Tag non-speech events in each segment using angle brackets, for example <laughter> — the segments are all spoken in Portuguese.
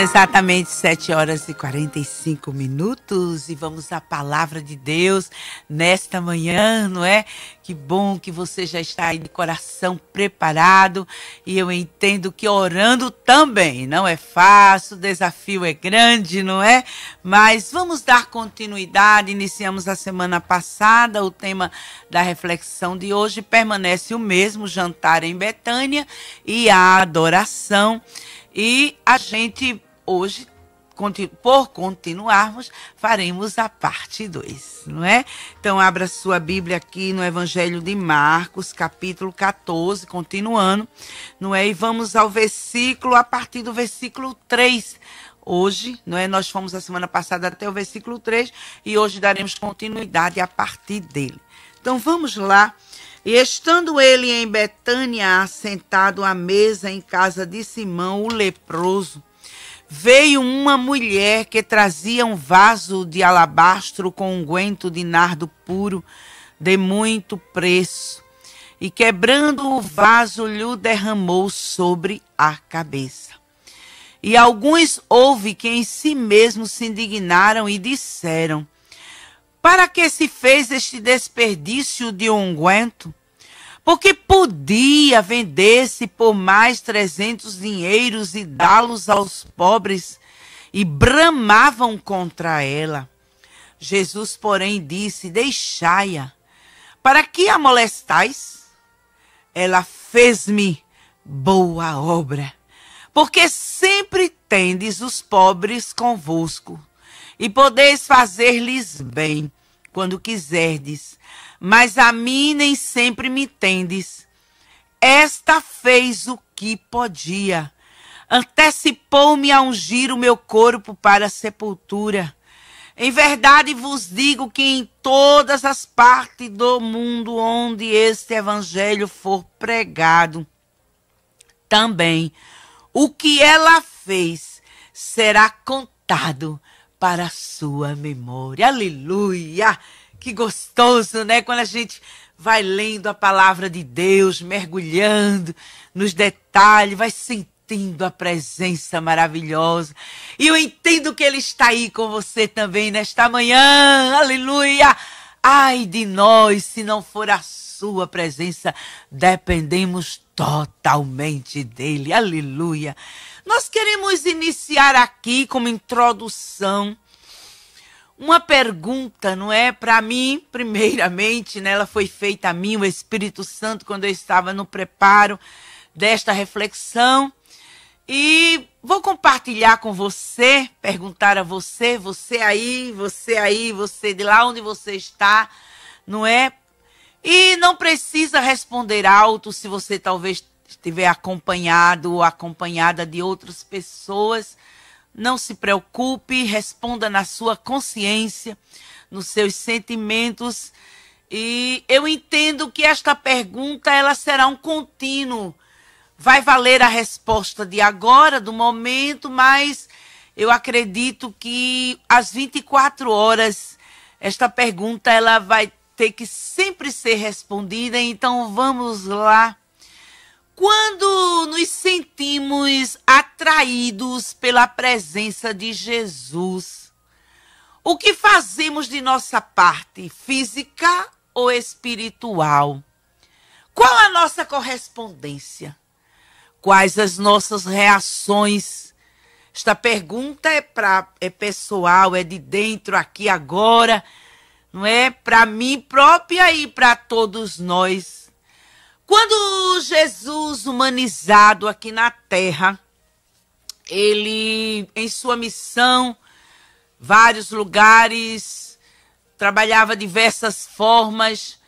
exatamente 7 horas e 45 minutos e vamos à palavra de Deus nesta manhã, não é? Que bom que você já está aí de coração preparado e eu entendo que orando também não é fácil, o desafio é grande, não é? Mas vamos dar continuidade. Iniciamos a semana passada o tema da reflexão de hoje permanece o mesmo, jantar em Betânia e a adoração. E a gente hoje por continuarmos, faremos a parte 2, não é? Então, abra sua Bíblia aqui no Evangelho de Marcos, capítulo 14, continuando, não é? E vamos ao versículo, a partir do versículo 3. Hoje, não é? Nós fomos a semana passada até o versículo 3 e hoje daremos continuidade a partir dele. Então, vamos lá e estando ele em Betânia, assentado à mesa em casa de Simão, o leproso, veio uma mulher que trazia um vaso de alabastro com unguento um de nardo puro, de muito preço, e quebrando o vaso, lhe derramou sobre a cabeça. E alguns houve que em si mesmos se indignaram e disseram: para que se fez este desperdício de unguento? Porque podia vender-se por mais trezentos dinheiros e dá-los aos pobres, e bramavam contra ela. Jesus, porém, disse: Deixai-a. Para que a molestais? Ela fez-me boa obra, porque sempre tendes os pobres convosco e podeis fazer-lhes bem quando quiserdes, mas a mim nem sempre me tendes. Esta fez o que podia. Antecipou-me a ungir o meu corpo para a sepultura. Em verdade vos digo que em todas as partes do mundo onde este evangelho for pregado, também o que ela fez será contado para a sua memória. Aleluia! Que gostoso, né? Quando a gente vai lendo a palavra de Deus, mergulhando nos detalhes, vai sentindo a presença maravilhosa. E eu entendo que Ele está aí com você também nesta manhã. Aleluia! Ai de nós, se não for a sua presença, dependemos totalmente dele. Aleluia! Nós queremos iniciar aqui, como introdução, uma pergunta, não é? Para mim, primeiramente, né, ela foi feita a mim, o Espírito Santo, quando eu estava no preparo desta reflexão. E vou compartilhar com você, perguntar a você, você aí, você aí, você de lá onde você está, não é? E não precisa responder alto se você talvez estiver acompanhado ou acompanhada de outras pessoas, não se preocupe, responda na sua consciência, nos seus sentimentos. E eu entendo que esta pergunta ela será um contínuo. Vai valer a resposta de agora, do momento, mas eu acredito que às 24 horas esta pergunta ela vai ter que sempre ser respondida. Então vamos lá quando nos sentimos atraídos pela presença de Jesus, o que fazemos de nossa parte, física ou espiritual? Qual a nossa correspondência? Quais as nossas reações? Esta pergunta é, para é pessoal, é de dentro, aqui, agora, não é? Para mim própria e para todos nós. Quando Jesus humanizado aqui na terra, ele em sua missão, vários lugares, trabalhava diversas formas,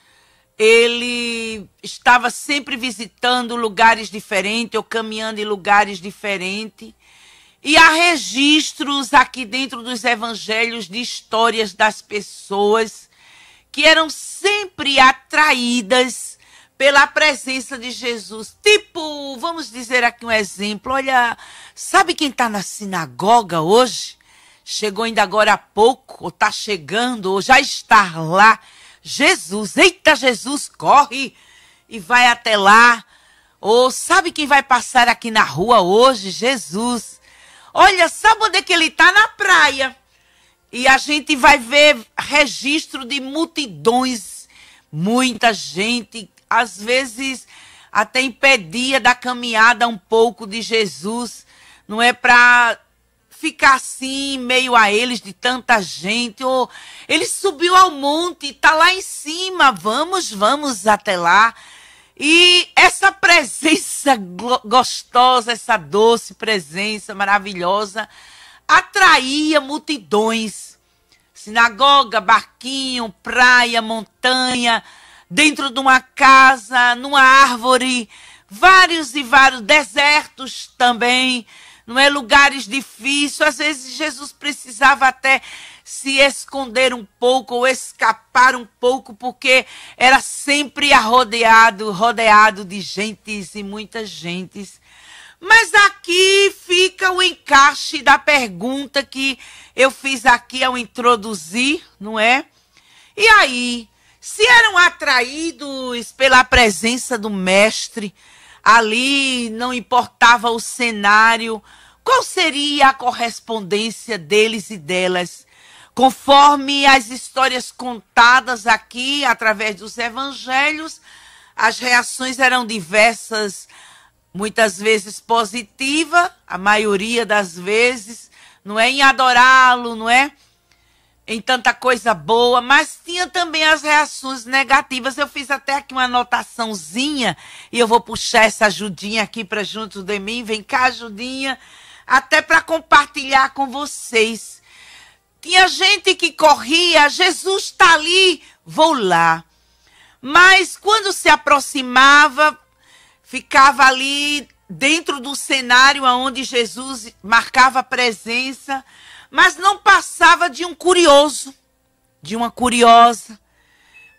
ele estava sempre visitando lugares diferentes ou caminhando em lugares diferentes. E há registros aqui dentro dos evangelhos de histórias das pessoas que eram sempre atraídas pela presença de Jesus. Tipo, vamos dizer aqui um exemplo. Olha, sabe quem está na sinagoga hoje? Chegou ainda agora há pouco, ou está chegando, ou já está lá. Jesus, eita Jesus, corre e vai até lá. Ou sabe quem vai passar aqui na rua hoje? Jesus. Olha, sabe onde é que ele está? Na praia. E a gente vai ver registro de multidões, muita gente às vezes até impedia da caminhada um pouco de Jesus, não é para ficar assim, meio a eles de tanta gente, ou ele subiu ao monte, está lá em cima, vamos, vamos até lá. E essa <laughs> presença gostosa, essa doce presença maravilhosa, atraía multidões. Sinagoga, barquinho, praia, montanha, dentro de uma casa, numa árvore, vários e vários desertos também, não é lugares difíceis. Às vezes Jesus precisava até se esconder um pouco ou escapar um pouco, porque era sempre rodeado, rodeado de gentes e muitas gentes. Mas aqui fica o encaixe da pergunta que eu fiz aqui ao introduzir, não é? E aí, se eram atraídos pela presença do mestre ali, não importava o cenário, qual seria a correspondência deles e delas? Conforme as histórias contadas aqui através dos evangelhos, as reações eram diversas, muitas vezes positiva, a maioria das vezes, não é em adorá-lo, não é? em tanta coisa boa, mas tinha também as reações negativas. Eu fiz até aqui uma anotaçãozinha e eu vou puxar essa Judinha aqui para junto de mim. Vem cá, Judinha, até para compartilhar com vocês. Tinha gente que corria, Jesus está ali, vou lá. Mas quando se aproximava, ficava ali dentro do cenário onde Jesus marcava presença mas não passava de um curioso, de uma curiosa,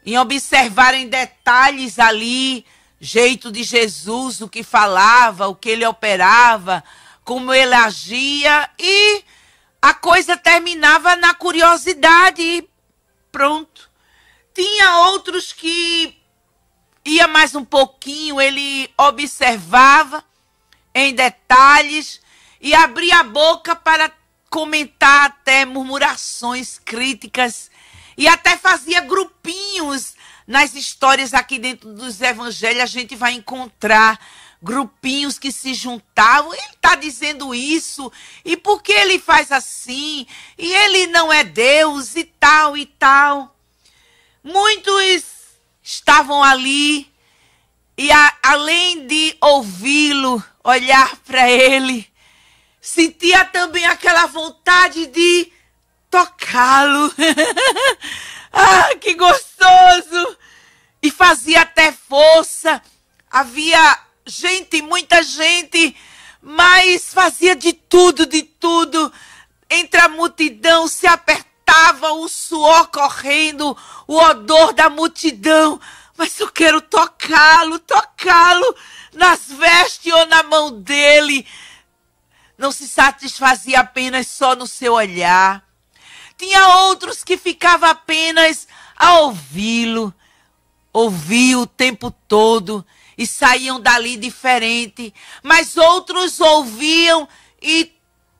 em observar em detalhes ali jeito de Jesus, o que falava, o que ele operava, como ele agia e a coisa terminava na curiosidade e pronto. Tinha outros que ia mais um pouquinho, ele observava em detalhes e abria a boca para comentar até murmurações, críticas e até fazia grupinhos nas histórias aqui dentro dos evangelhos. A gente vai encontrar grupinhos que se juntavam. Ele está dizendo isso e por que ele faz assim? E ele não é Deus e tal e tal. Muitos estavam ali e a, além de ouvi-lo, olhar para ele sentia também aquela vontade de tocá-lo. <laughs> ah, que gostoso! E fazia até força. Havia gente, muita gente, mas fazia de tudo, de tudo. Entre a multidão se apertava o suor correndo, o odor da multidão. Mas eu quero tocá-lo, tocá-lo nas vestes ou na mão dele não se satisfazia apenas só no seu olhar. Tinha outros que ficava apenas a ouvi-lo, ouvia o tempo todo e saíam dali diferente, mas outros ouviam e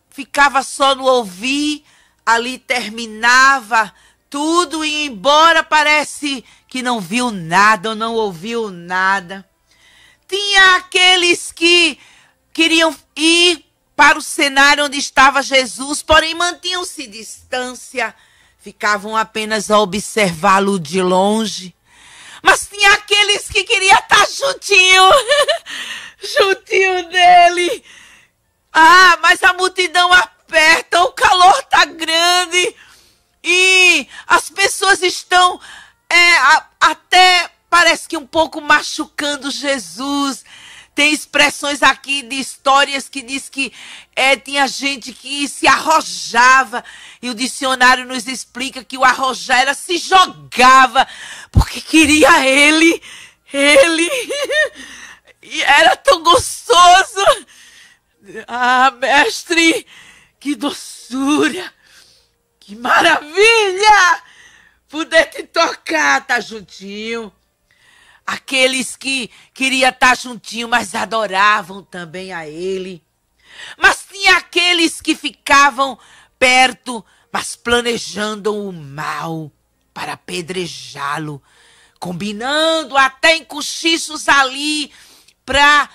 ficava só no ouvir, ali terminava tudo e embora parece que não viu nada ou não ouviu nada. Tinha aqueles que queriam ir para o cenário onde estava Jesus, porém mantinham-se distância, ficavam apenas a observá-lo de longe. Mas tinha aqueles que queriam estar juntinho, <laughs> juntinho dele. Ah, mas a multidão aperta, o calor está grande e as pessoas estão é, a, até parece que um pouco machucando Jesus. Tem expressões aqui de histórias que diz que é, tinha gente que se arrojava. E o dicionário nos explica que o arrojar era se jogava porque queria ele. Ele. <laughs> E era tão gostoso. Ah, mestre, que doçura. Que maravilha! Poder te tocar, tá juntinho. Aqueles que queriam estar tá juntinho, mas adoravam também a ele. Mas tinha aqueles que ficavam perto, mas planejando o mal para apedrejá-lo, combinando até em cochichos ali para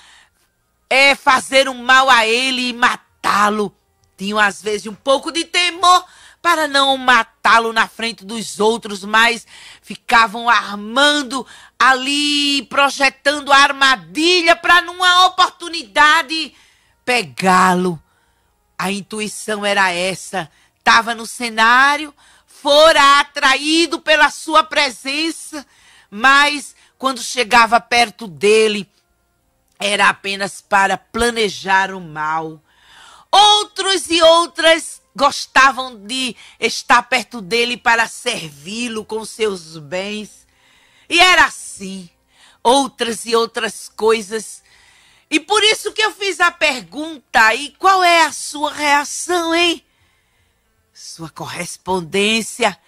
é, fazer um mal a ele e matá-lo. Tinham às vezes um pouco de temor, para não matá-lo na frente dos outros, mas ficavam armando ali, projetando a armadilha para numa oportunidade pegá-lo. A intuição era essa, estava no cenário, fora atraído pela sua presença, mas quando chegava perto dele, era apenas para planejar o mal. Outros e outras gostavam de estar perto dele para servi-lo com seus bens. E era assim, outras e outras coisas. E por isso que eu fiz a pergunta, e qual é a sua reação, hein? Sua correspondência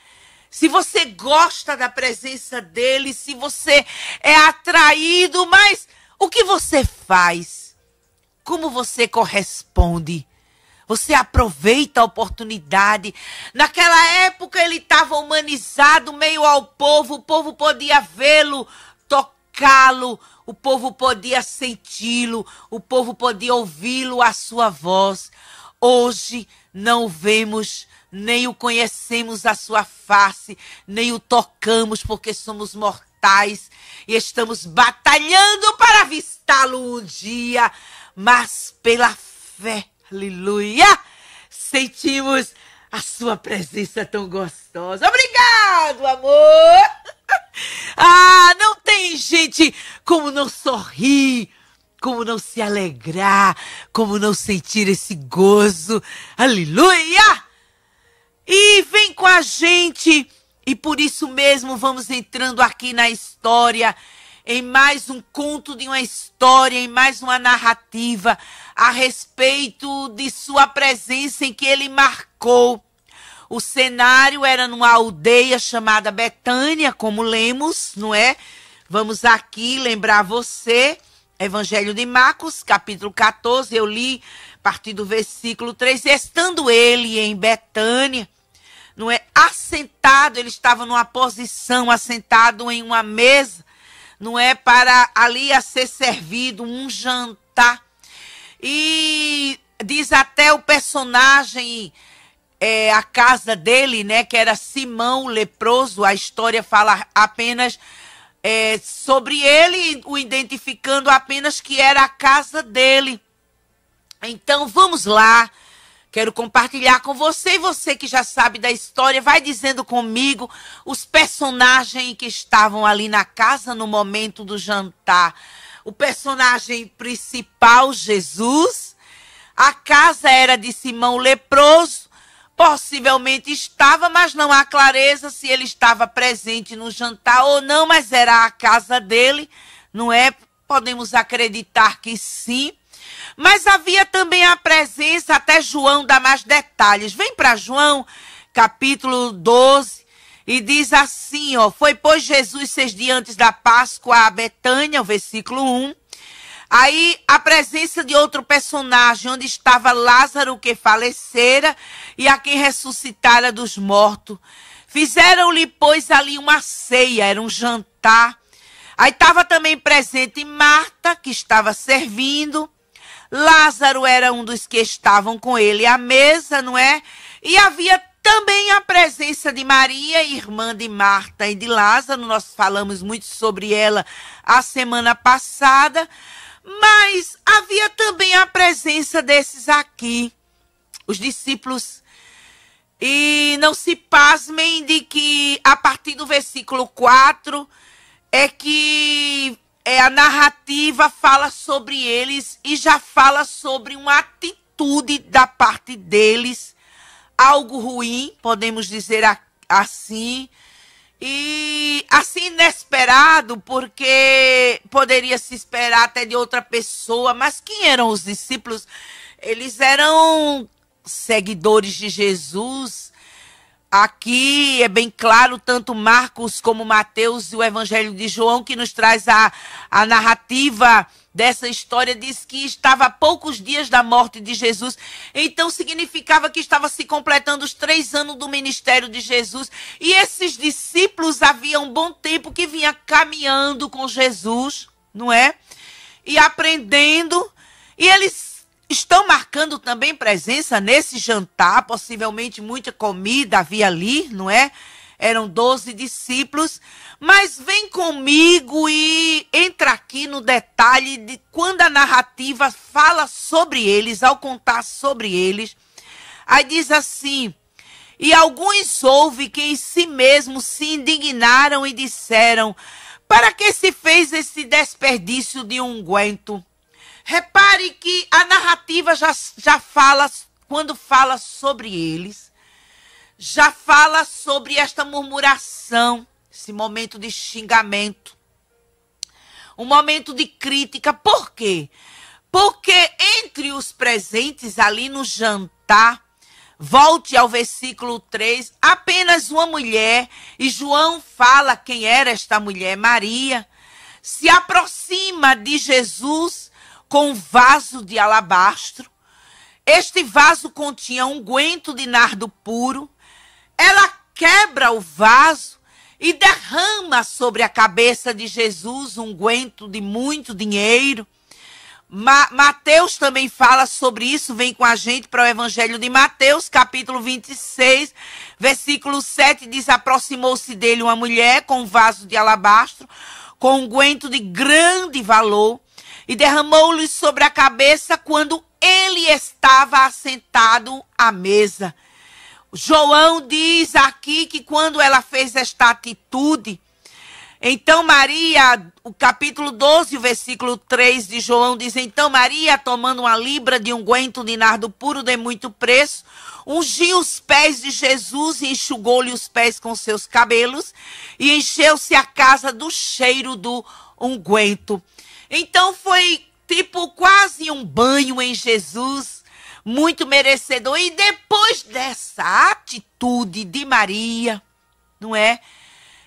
se você gosta da presença dele, se você é atraído, mas o que você faz? Como você corresponde? Você aproveita a oportunidade. Naquela época ele estava humanizado, meio ao povo, o povo podia vê-lo, tocá-lo, o povo podia senti-lo, o povo podia ouvi-lo a sua voz. Hoje não vemos nem o conhecemos a sua face, nem o tocamos porque somos mortais e estamos batalhando para avistá-lo um dia, mas pela fé Aleluia! Sentimos a sua presença tão gostosa. Obrigado, amor! <laughs> Ah, não tem gente como não sorrir, como não se alegrar, como não sentir esse gozo. Aleluia! E vem com a gente, e por isso mesmo vamos entrando aqui na história em mais um conto de uma história, em mais uma narrativa a respeito de sua presença em que ele marcou. O cenário era numa aldeia chamada Betânia, como lemos, não é? Vamos aqui lembrar você, Evangelho de Marcos, capítulo 14, eu li a partir do versículo 3, estando ele em Betânia, não é? Assentado, ele estava numa posição, assentado em uma mesa, não é para ali a ser servido um jantar. E diz até o personagem, é, a casa dele, né, que era Simão leproso, a história fala apenas é, sobre ele, o identificando apenas que era a casa dele. Então vamos lá Quero compartilhar com você e você que já sabe da história, vai dizendo comigo os personagens que estavam ali na casa no momento do jantar. O personagem principal, Jesus. A casa era de Simão leproso. Possivelmente estava, mas não há clareza se ele estava presente no jantar ou não, mas era a casa dele, não é? Podemos acreditar que sim. Mas havia também a presença, até João dá mais detalhes. Vem para João, capítulo 12, e diz assim, ó, foi pois Jesus seis dias antes da Páscoa a Betânia, o versículo 1. Aí a presença de outro personagem, onde estava Lázaro que falecera e a quem ressuscitara dos mortos. Fizeram-lhe, pois, ali uma ceia, era um jantar. Aí estava também presente Marta, que estava servindo. Lázaro era um dos que estavam com ele à mesa, não é? E havia também a presença de Maria, irmã de Marta e de Lázaro. Nós falamos muito sobre ela a semana passada. Mas havia também a presença desses aqui, os discípulos e não se pasmem de que a partir do versículo 4 é que é, a narrativa fala sobre eles e já fala sobre uma atitude da parte deles, algo ruim, podemos dizer a, assim, e assim inesperado, porque poderia se esperar até de outra pessoa, mas quem eram os discípulos? Eles eram seguidores de Jesus Aqui é bem claro tanto Marcos como Mateus e o Evangelho de João que nos traz a, a narrativa dessa história diz que estava a poucos dias da morte de Jesus. Então significava que estava se completando os três anos do ministério de Jesus. E esses discípulos haviam um bom tempo que vinha caminhando com Jesus, não é? E aprendendo. E eles Estão marcando também presença nesse jantar, possivelmente muita comida havia ali, não é? Eram 12 discípulos. Mas vem comigo e entra aqui no detalhe de quando a narrativa fala sobre eles, ao contar sobre eles. Aí diz assim: E alguns houve que em si mesmos se indignaram e disseram: Para que se fez esse desperdício de unguento? Repare que a narrativa já, já fala, quando fala sobre eles, já fala sobre esta murmuração, esse momento de xingamento, um momento de crítica. Por quê? Porque entre os presentes ali no jantar, volte ao versículo 3, apenas uma mulher, e João fala quem era esta mulher, Maria, se aproxima de Jesus com vaso de alabastro. Este vaso continha unguento um de nardo puro. Ela quebra o vaso e derrama sobre a cabeça de Jesus unguento de muito dinheiro. Ma Mateus também fala sobre isso, vem com a gente para o Evangelho de Mateus, capítulo 26, versículo 7, diz: Aproximou-se dele uma mulher com um vaso de alabastro, com unguento de grande valor, e derramou-lhe sobre a cabeça quando ele estava assentado à mesa. João diz aqui que quando ela fez esta atitude, então Maria, o capítulo 12, o versículo 3 de João diz: Então Maria, tomando uma libra de unguento de nardo puro de muito preço, ungiu os pés de Jesus e enxugou-lhe os pés com seus cabelos, e encheu-se a casa do cheiro do unguento. Então foi tipo quase um banho em Jesus, muito merecedor. E depois dessa atitude de Maria, não é?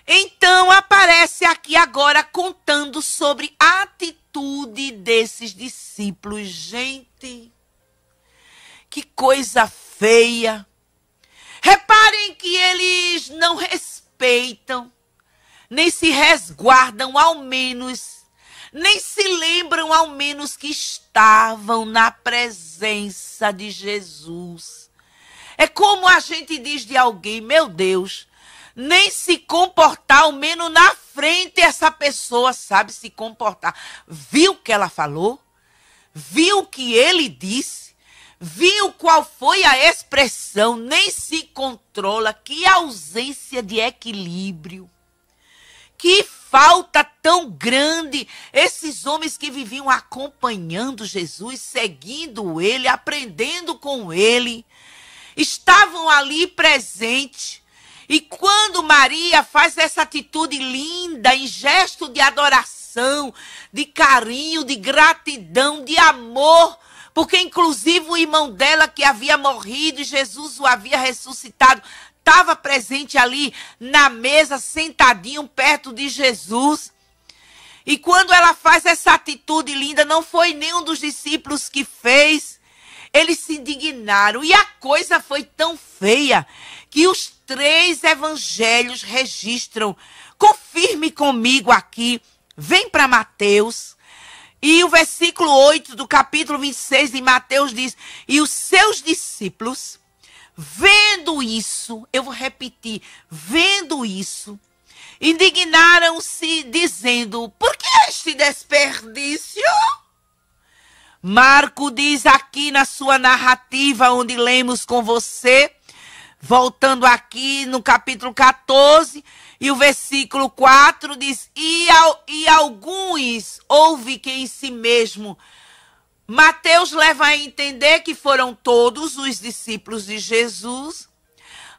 Então aparece aqui agora contando sobre a atitude desses discípulos. Gente, que coisa feia. Reparem que eles não respeitam, nem se resguardam, ao menos nem se lembram ao menos que estavam na presença de Jesus. É como a gente diz de alguém, meu Deus, nem se comportar, ao menos na frente essa pessoa sabe se comportar. Viu o que ela falou? Viu o que ele disse? Viu qual foi a expressão? Nem se controla. Que ausência de equilíbrio. Que falta tão grande! Esses homens que viviam acompanhando Jesus, seguindo ele, aprendendo com ele, estavam ali presentes. E quando Maria faz essa atitude linda, em gesto de adoração, de carinho, de gratidão, de amor, porque inclusive o irmão dela que havia morrido e Jesus o havia ressuscitado, estava presente ali na mesa, sentadinho perto de Jesus. E quando ela faz essa atitude linda, não foi nenhum dos discípulos que fez. Eles se indignaram e a coisa foi tão feia que os três evangelhos registram. Confirme comigo aqui. Vem para Mateus. E o versículo 8 do capítulo 26 de Mateus diz: E os seus discípulos Vendo isso, eu vou repetir, vendo isso, indignaram-se, dizendo: Por que este desperdício? Marco diz aqui na sua narrativa, onde lemos com você, voltando aqui no capítulo 14, e o versículo 4 diz: E, ao, e alguns houve que em si mesmo Mateus leva a entender que foram todos os discípulos de Jesus.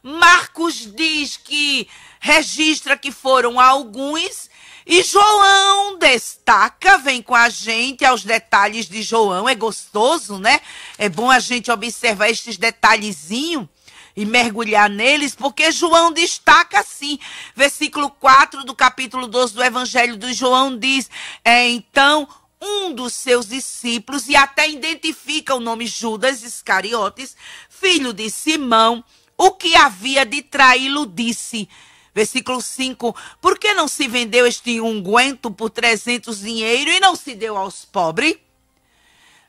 Marcos diz que registra que foram alguns. E João destaca, vem com a gente aos detalhes de João. É gostoso, né? É bom a gente observar esses detalhezinhos e mergulhar neles, porque João destaca assim. Versículo 4 do capítulo 12 do Evangelho de João diz: é, Então um dos seus discípulos e até identifica o nome Judas Iscariotes, filho de Simão, o que havia de traí-lo disse. Versículo 5: Por que não se vendeu este unguento por 300 dinheiro e não se deu aos pobres?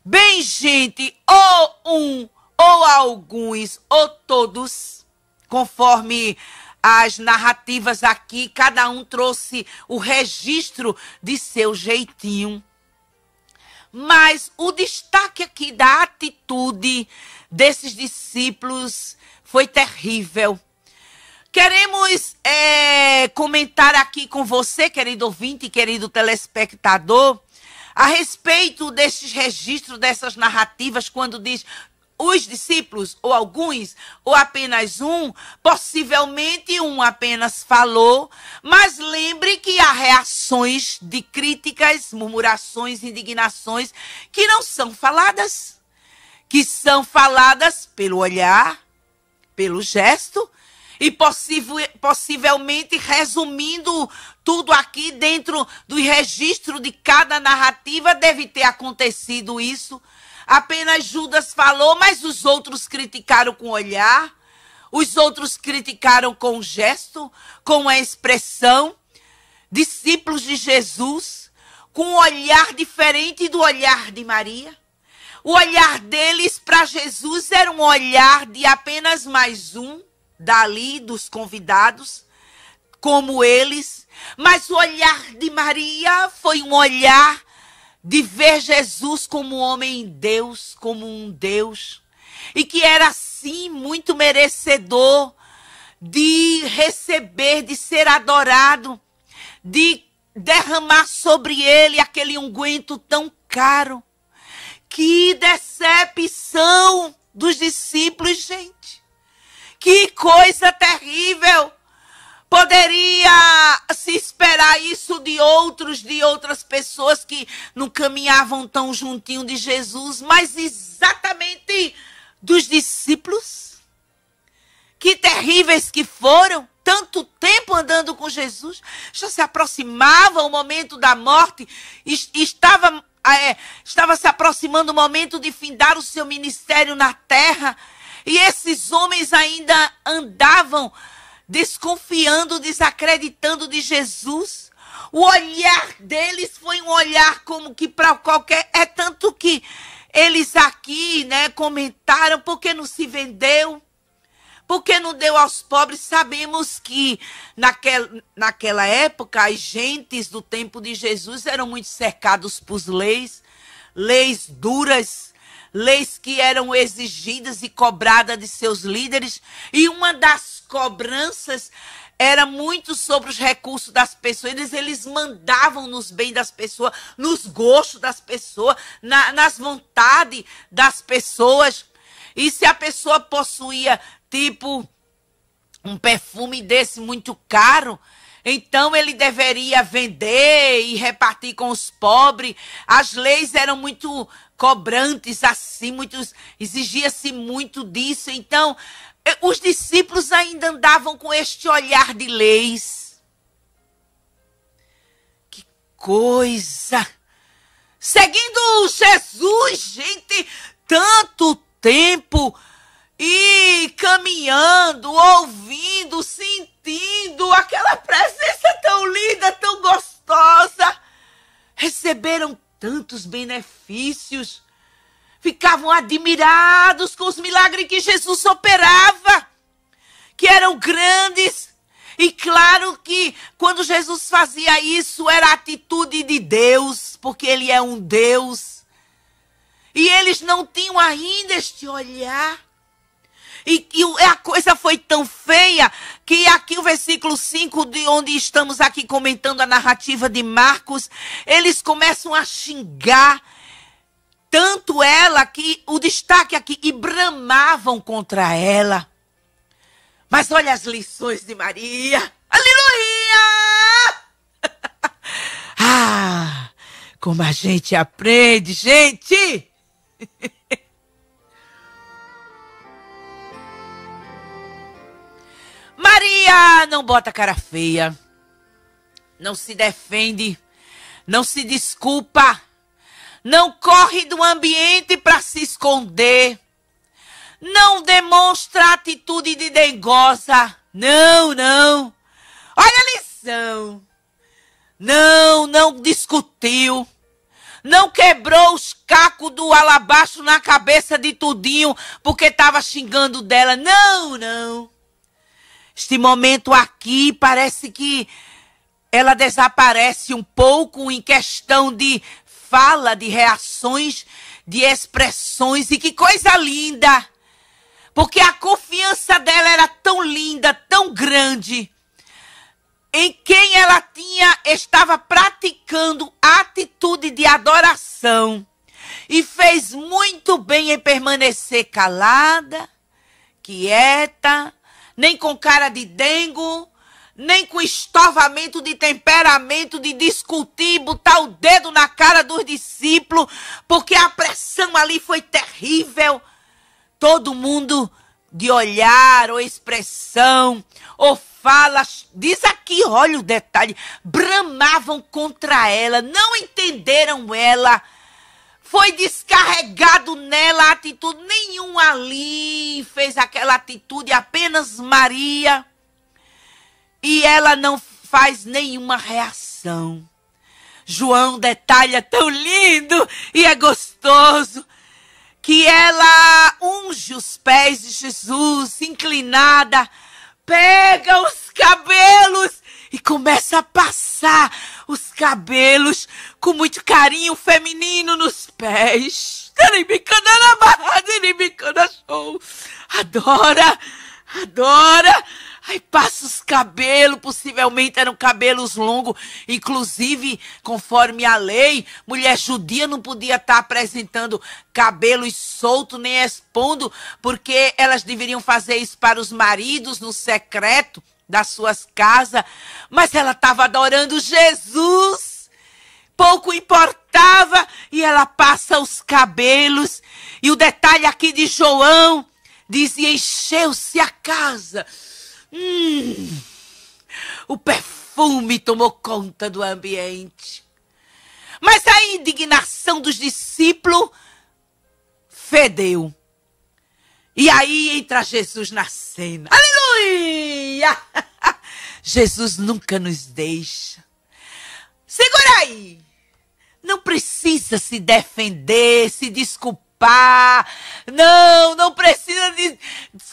Bem, gente, ou um, ou alguns, ou todos, conforme as narrativas aqui, cada um trouxe o registro de seu jeitinho. Mas o destaque aqui da atitude desses discípulos foi terrível. Queremos é, comentar aqui com você, querido ouvinte, querido telespectador, a respeito desses registros, dessas narrativas, quando diz os discípulos, ou alguns, ou apenas um, possivelmente um apenas falou, mas lembre que há reações de críticas, murmurações, indignações que não são faladas, que são faladas pelo olhar, pelo gesto e possivelmente resumindo tudo aqui dentro do registro de cada narrativa, deve ter acontecido isso Apenas Judas falou, mas os outros criticaram com o olhar, os outros criticaram com o gesto, com a expressão. Discípulos de Jesus, com um olhar diferente do olhar de Maria. O olhar deles para Jesus era um olhar de apenas mais um dali dos convidados, como eles, mas o olhar de Maria foi um olhar de ver Jesus como homem Deus, como um Deus, e que era sim muito merecedor de receber, de ser adorado, de derramar sobre ele aquele unguento tão caro. Que decepção dos discípulos, gente! Que coisa terrível! Poderia se esperar isso de outros, de outras pessoas que não caminhavam tão juntinho de Jesus, mas exatamente dos discípulos? Que terríveis que foram, tanto tempo andando com Jesus, já se aproximava o momento da morte, estava, ah, é, estava se aproximando o momento de findar o seu ministério na terra, e esses homens ainda andavam desconfiando, desacreditando de Jesus. O olhar deles foi um olhar como que para qualquer. É tanto que eles aqui, né, comentaram porque não se vendeu, porque não deu aos pobres. Sabemos que naquel, naquela época as gentes do tempo de Jesus eram muito cercados por leis, leis duras, leis que eram exigidas e cobradas de seus líderes. E uma das cobranças era muito sobre os recursos das pessoas. Eles, eles mandavam nos bens das pessoas, nos gostos das pessoas, na, nas vontades das pessoas. E se a pessoa possuía, tipo, um perfume desse muito caro, então ele deveria vender e repartir com os pobres. As leis eram muito cobrantes assim, muitos exigia-se muito disso. Então, é, os discípulos ainda andavam com este olhar de leis. Que coisa! Seguindo Jesus, gente, tanto tempo e caminhando, ouvindo, sentindo aquela presença tão linda, tão gostosa. Receberam tantos benefícios ficavam admirados com os milagres que Jesus operava, que eram grandes. E claro que quando Jesus fazia isso, era a atitude de Deus, porque Ele é um Deus. E eles não tinham ainda este olhar. E, e, a coisa foi tão feia que aqui o versículo 5, de onde estamos aqui comentando a narrativa de Marcos, eles começam a xingar tanto ela que o destaque aqui, e bramavam contra ela. Mas olha as lições de Maria. Aleluia! <laughs> ah, como a gente aprende, gente! <laughs> Maria não bota cara feia, não se defende, não se desculpa, não corre do ambiente para se esconder. Não demonstra atitude de dengosa. Não, não. Olha a lição. Não, não discutiu. Não quebrou os cacos do alabastro na cabeça de tudinho porque estava xingando dela. Não, não. Este momento aqui parece que ela desaparece um pouco em questão de fala, de reações, de expressões. E que coisa linda! Porque a confiança dela era tão linda, tão grande, em quem ela tinha, estava praticando atitude de adoração. E fez muito bem em permanecer calada, quieta, nem com cara de dengo, nem com estovamento de temperamento, de discutir e botar o dedo na cara dos discípulos, porque a pressão ali foi terrível. Todo mundo de olhar ou expressão ou fala, diz aqui, olha o detalhe, bramavam contra ela, não entenderam ela. Foi descarregado nela a atitude, nenhum ali fez aquela atitude, apenas Maria e ela não faz nenhuma reação. João detalha tão lindo e é gostoso que ela unge os pés de Jesus, inclinada, pega os cabelos e começa a passar os cabelos com muito carinho feminino nos pés. Adora, adora. Aí passa os cabelos, possivelmente eram cabelos longos. Inclusive, conforme a lei, mulher judia não podia estar tá apresentando cabelos soltos nem expondo, porque elas deveriam fazer isso para os maridos no secreto das suas casas. Mas ela estava adorando Jesus. Pouco importava. E ela passa os cabelos. E o detalhe aqui de João diz: encheu-se a casa Hum, o perfume tomou conta do ambiente. Mas a indignação dos discípulos fedeu. E aí entra Jesus na cena. Aleluia! <laughs> Jesus nunca nos deixa. Segura aí! Não precisa se defender, se desculpar. Não, não precisa de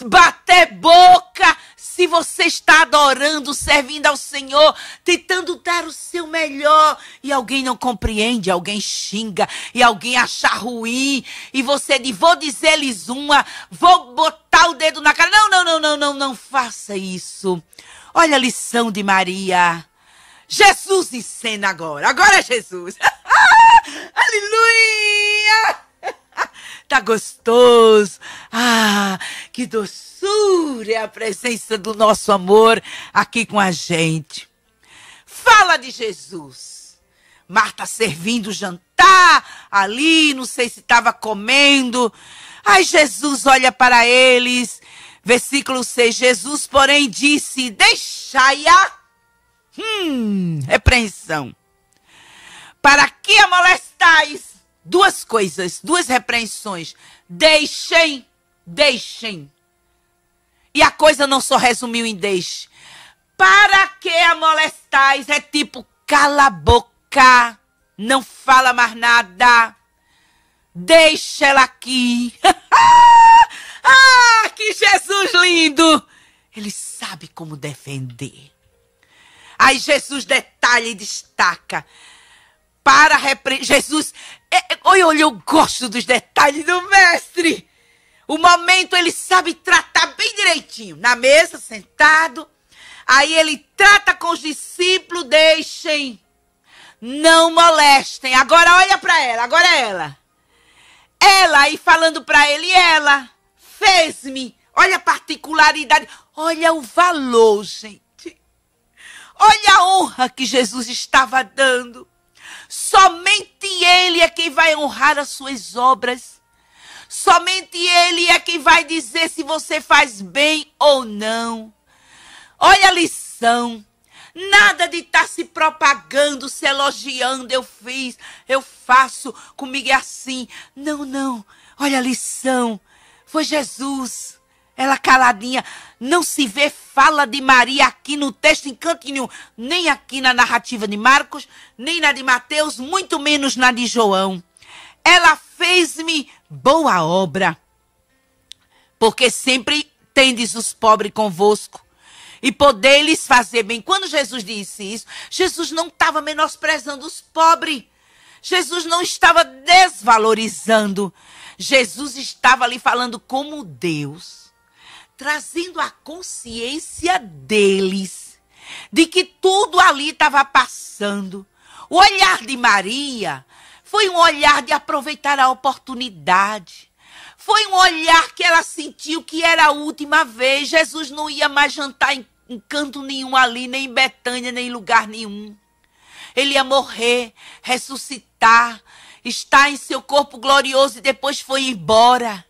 bater boca se você está adorando, servindo ao Senhor, tentando dar o seu melhor, e alguém não compreende, alguém xinga, e alguém acha ruim, e você é diz, vou dizer-lhes uma, vou botar o dedo na cara. Não, não, não, não, não, não faça isso. Olha a lição de Maria. Jesus em cena agora. Agora é Jesus. <laughs> Aleluia! tá gostoso. Ah, que doçura é a presença do nosso amor aqui com a gente. Fala de Jesus. Marta servindo o jantar ali, não sei se estava comendo. Ai, Jesus olha para eles. Versículo 6. Jesus, porém, disse: Deixai-a. Hum, repreensão. Para que a molestais? duas coisas, duas repreensões. Deixem, deixem. E a coisa não só resumiu em deixe. Para que a molestais? É tipo, cala a boca, não fala mais nada. Deixa ela aqui. <laughs> ah, que Jesus lindo! Ele sabe como defender. Aí Jesus detalha e destaca. Para repreender. Jesus é, é, olha, olha, eu gosto dos detalhes do mestre. O momento ele sabe tratar bem direitinho. Na mesa, sentado. Aí ele trata com os discípulos, deixem. Não molestem. Agora olha para ela, agora é ela. Ela aí falando para ele, ela fez-me. Olha a particularidade, olha o valor, gente. Olha a honra que Jesus estava dando. Somente Ele é quem vai honrar as suas obras. Somente Ele é quem vai dizer se você faz bem ou não. Olha a lição. Nada de estar tá se propagando, se elogiando. Eu fiz, eu faço, comigo é assim. Não, não. Olha a lição. Foi Jesus. Ela caladinha, não se vê fala de Maria aqui no texto em canto nenhum, nem aqui na narrativa de Marcos, nem na de Mateus, muito menos na de João. Ela fez-me boa obra, porque sempre tendes os pobres convosco e poder fazer bem. Quando Jesus disse isso, Jesus não estava menosprezando os pobres. Jesus não estava desvalorizando. Jesus estava ali falando como Deus trazendo a consciência deles de que tudo ali estava passando. O olhar de Maria foi um olhar de aproveitar a oportunidade. Foi um olhar que ela sentiu que era a última vez. Jesus não ia mais jantar em, canto nenhum ali, nem em Betânia, nem em lugar nenhum. Ele ia morrer, ressuscitar, estar em seu corpo glorioso e depois foi embora.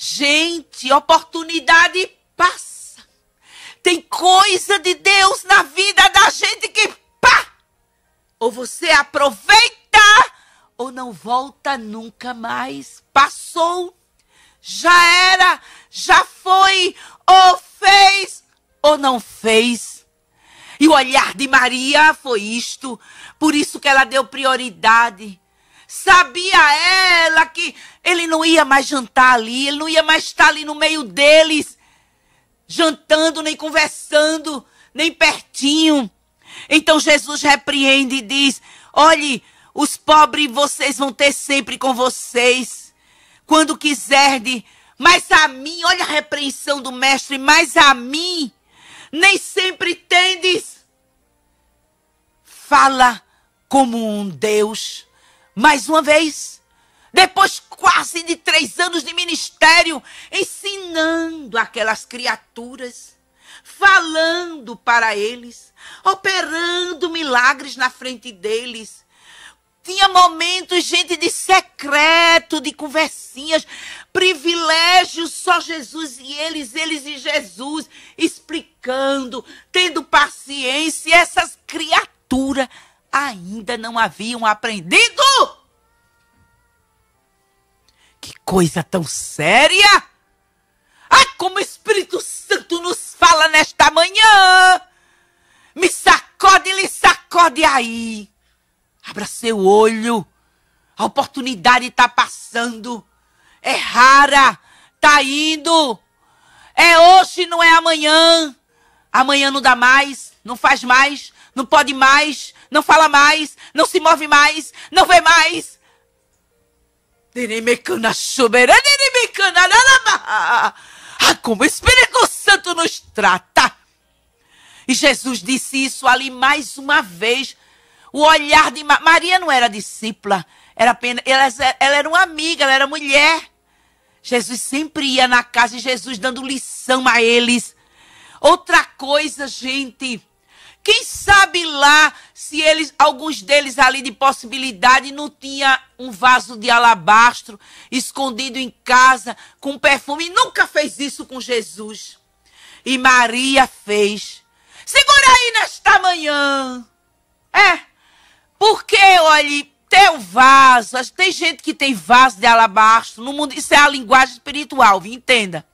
Gente, oportunidade passa. Tem coisa de Deus na vida da gente que pá! Ou você aproveita ou não volta nunca mais. Passou, já era, já foi, ou fez ou não fez. E o olhar de Maria foi isto. Por isso que ela deu prioridade Sabia ela que ele não ia mais jantar ali, ele não ia mais estar ali no meio deles, jantando, nem conversando, nem pertinho. Então Jesus repreende e diz: Olhe, os pobres vocês vão ter sempre com vocês, quando quiserem, mas a mim, olha a repreensão do Mestre, mas a mim nem sempre tendes. Fala como um Deus mais uma vez. Depois quase de três anos de ministério, ensinando aquelas criaturas, falando para eles, operando milagres na frente deles. Tinha momentos, gente, de secreto, de conversinhas, privilégios, só Jesus e eles, eles e Jesus, explicando, tendo paciência, essas criaturas ainda não haviam aprendido? Que coisa tão séria! Ah, como o Espírito Santo nos fala nesta manhã! Me sacode, lhe sacode aí! Abra seu olho! A oportunidade está passando! É rara! Tá indo! É hoje, não é amanhã! Amanhã não dá mais, não faz mais, não pode mais, não fala mais, não se move mais, não vê mais. Ah, como o Espírito Santo nos trata. E Jesus disse isso ali mais uma vez. O olhar de Maria, Maria não era discípula, era apenas, ela, ela era uma amiga, ela era mulher. Jesus sempre ia na casa de Jesus dando lição a eles. Outra coisa, gente, quem sabe lá se eles, alguns deles ali de possibilidade não tinha um vaso de alabastro escondido em casa com perfume. E nunca fez isso com Jesus. E Maria fez. Segura aí nesta manhã. É. Porque, olhe, teu vaso. Tem gente que tem vaso de alabastro no mundo. Isso é a linguagem espiritual, entenda.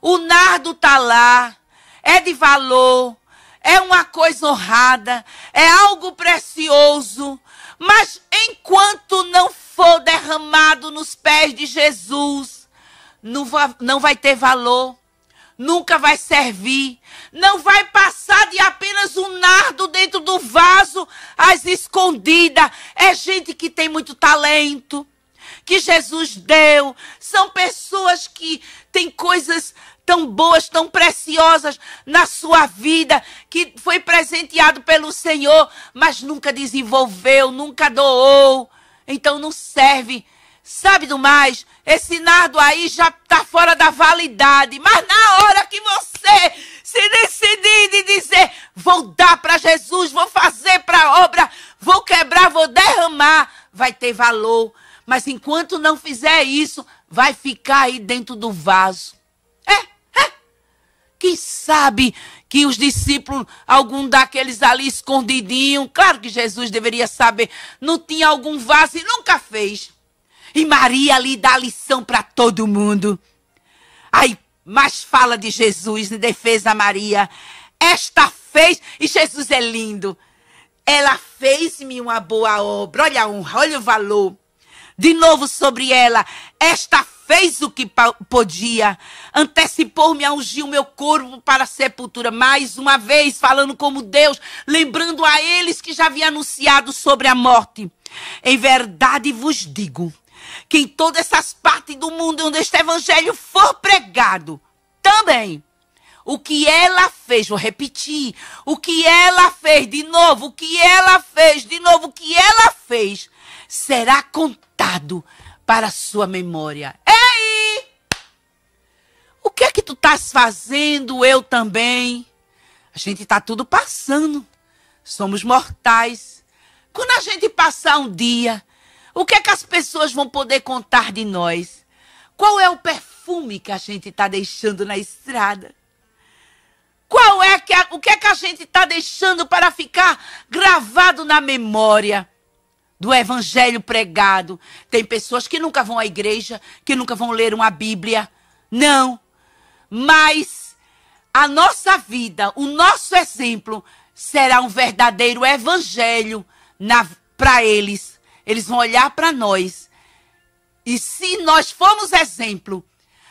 O nardo tá lá. É de valor é uma coisa honrada, é algo precioso, mas enquanto não for derramado nos pés de Jesus, não vai, não vai ter valor, nunca vai servir, não vai passar de apenas um nardo dentro do vaso às escondidas. É gente que tem muito talento, que Jesus deu. São pessoas que têm coisas tão boas, tão preciosas na sua vida, que foi presenteado pelo Senhor, mas nunca desenvolveu, nunca doou. Então não serve. Sabe do mais? Esse nardo aí já está fora da validade. Mas na hora que você se decidir de dizer, vou dar para Jesus, vou fazer para a obra, vou quebrar, vou derramar, vai ter valor, mas enquanto não fizer isso, vai ficar aí dentro do vaso. É, é. Quem sabe que os discípulos, algum daqueles ali escondidinho, claro que Jesus deveria saber, não tinha algum vaso e nunca fez. E Maria ali dá lição para todo mundo. Aí, mas fala de Jesus em defesa a Maria. Esta fez, e Jesus é lindo. Ela fez-me uma boa obra. Olha a honra, olha o valor de novo sobre ela. Esta fez o que podia, antecipou-me a ungir o meu corpo para a sepultura, mais uma vez falando como Deus, lembrando a eles que já havia anunciado sobre a morte. Em verdade vos digo que em todas essas partes do mundo onde este evangelho for pregado, também o que ela fez, vou repetir, o que ela fez de novo, o que ela fez de novo, o que ela fez, será contado para a sua memória. Ei! O que é que tu estás fazendo? Eu também. A gente está tudo passando. Somos mortais. Quando a gente passar um dia, o que é que as pessoas vão poder contar de nós? Qual é o perfume que a gente está deixando na estrada? Qual é que a, o que é que a gente está deixando para ficar gravado na memória? do evangelho pregado. Tem pessoas que nunca vão à igreja, que nunca vão ler uma Bíblia. Não. Mas a nossa vida, o nosso exemplo será um verdadeiro evangelho para eles. Eles vão olhar para nós. E se nós formos exemplo,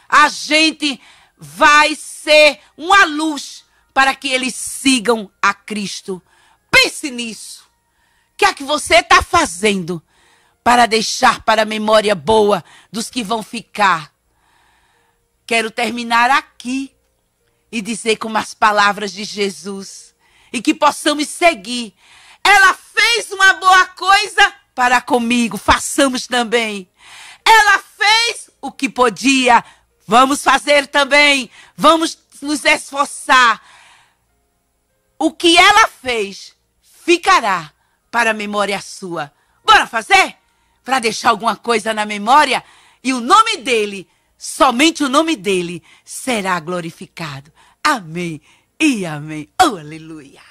a gente vai ser uma luz para que eles sigam a Cristo. Pense nisso que é que você está fazendo para deixar para a memória boa dos que vão ficar? Quero terminar aqui e dizer com as palavras de Jesus e que possamos seguir. Ela fez uma boa coisa para comigo, façamos também. Ela fez o que podia, vamos fazer também. Vamos nos esforçar. O que ela fez ficará para a memória sua. Bora fazer? Para deixar alguma coisa na memória e o nome dele, somente o nome dele, será glorificado. Amém e amém. Oh, aleluia.